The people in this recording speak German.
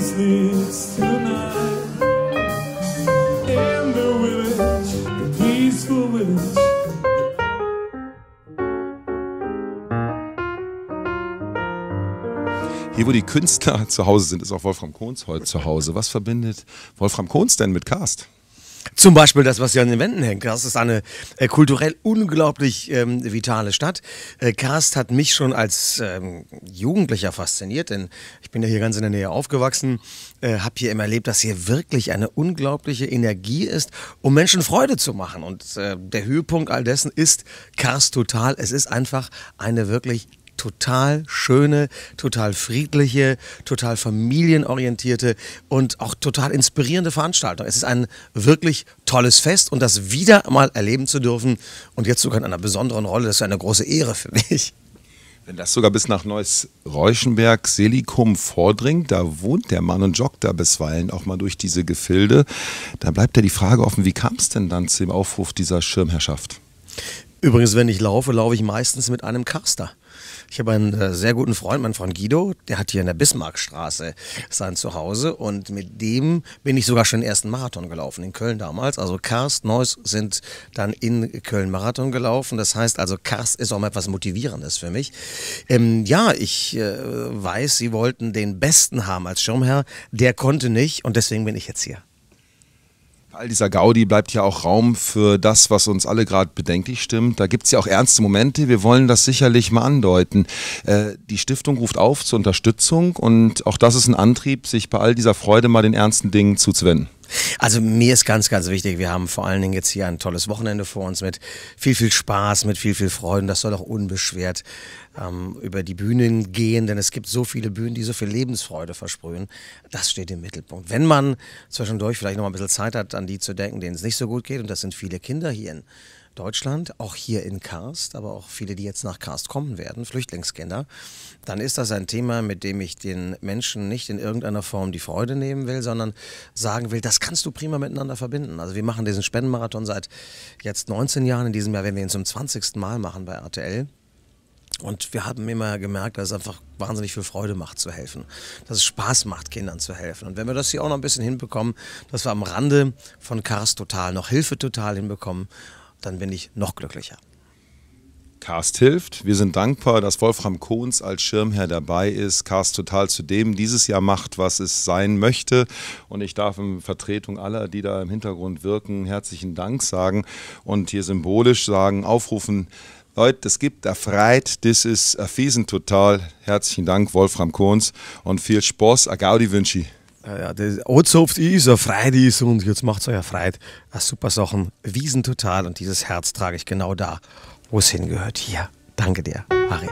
dance tonight in the village, the peaceful village. Hier, wo die Künstler zu Hause sind, ist auch Wolfram Kohns heute zu Hause. Was verbindet Wolfram Kohns denn mit Cast? Zum Beispiel das, was hier an den Wänden hängt. Das ist eine äh, kulturell unglaublich ähm, vitale Stadt. Äh, Karst hat mich schon als ähm, Jugendlicher fasziniert, denn ich bin ja hier ganz in der Nähe aufgewachsen, äh, habe hier immer erlebt, dass hier wirklich eine unglaubliche Energie ist, um Menschen Freude zu machen. Und äh, der Höhepunkt all dessen ist Karst total. Es ist einfach eine wirklich total schöne, total friedliche, total familienorientierte und auch total inspirierende Veranstaltung. Es ist ein wirklich tolles Fest und das wieder mal erleben zu dürfen und jetzt sogar in einer besonderen Rolle, das ist eine große Ehre für mich. Wenn das sogar bis nach Neuss-Reuschenberg, Selikum vordringt, da wohnt der Mann und joggt da bisweilen auch mal durch diese Gefilde, dann bleibt ja die Frage offen, wie kam es denn dann zu dem Aufruf dieser Schirmherrschaft? Übrigens, wenn ich laufe, laufe ich meistens mit einem Karster. Ich habe einen äh, sehr guten Freund, meinen Freund Guido, der hat hier in der Bismarckstraße sein Zuhause und mit dem bin ich sogar schon den ersten Marathon gelaufen, in Köln damals. Also Karst, Neuss sind dann in Köln Marathon gelaufen. Das heißt also, Karst ist auch mal etwas Motivierendes für mich. Ähm, ja, ich äh, weiß, Sie wollten den Besten haben als Schirmherr. Der konnte nicht und deswegen bin ich jetzt hier. All dieser Gaudi bleibt ja auch Raum für das, was uns alle gerade bedenklich stimmt. Da gibt es ja auch ernste Momente. Wir wollen das sicherlich mal andeuten. Äh, die Stiftung ruft auf zur Unterstützung und auch das ist ein Antrieb, sich bei all dieser Freude mal den ernsten Dingen zuzuwenden. Also mir ist ganz, ganz wichtig, wir haben vor allen Dingen jetzt hier ein tolles Wochenende vor uns mit viel, viel Spaß, mit viel, viel Freude. Das soll auch unbeschwert ähm, über die Bühnen gehen, denn es gibt so viele Bühnen, die so viel Lebensfreude versprühen. Das steht im Mittelpunkt. Wenn man zwischendurch vielleicht noch mal ein bisschen Zeit hat, an die zu denken, denen es nicht so gut geht, und das sind viele Kinder hier in Deutschland, auch hier in Karst, aber auch viele, die jetzt nach Karst kommen werden, Flüchtlingskinder, dann ist das ein Thema, mit dem ich den Menschen nicht in irgendeiner Form die Freude nehmen will, sondern sagen will, das kannst du prima miteinander verbinden. Also wir machen diesen Spendenmarathon seit jetzt 19 Jahren. In diesem Jahr werden wir ihn zum 20. Mal machen bei RTL. Und wir haben immer gemerkt, dass es einfach wahnsinnig viel Freude macht zu helfen. Dass es Spaß macht, Kindern zu helfen. Und wenn wir das hier auch noch ein bisschen hinbekommen, dass wir am Rande von Karst Total noch Hilfe Total hinbekommen, dann bin ich noch glücklicher. Cast hilft. Wir sind dankbar, dass Wolfram Kohns als Schirmherr dabei ist. Cast total zu dem dieses Jahr macht, was es sein möchte. Und ich darf in Vertretung aller, die da im Hintergrund wirken, herzlichen Dank sagen und hier symbolisch sagen, aufrufen. Leute, es gibt Erfreit, das ist erfiesen total. Herzlichen Dank, Wolfram Kohns und viel Spaß. A Gaudi wünsche ich. Ja, das Ozopft ist, er freit ist und jetzt macht's euer freit. Äh, super Sachen, Wiesen total und dieses Herz trage ich genau da, wo es hingehört. Hier, danke dir, Harry.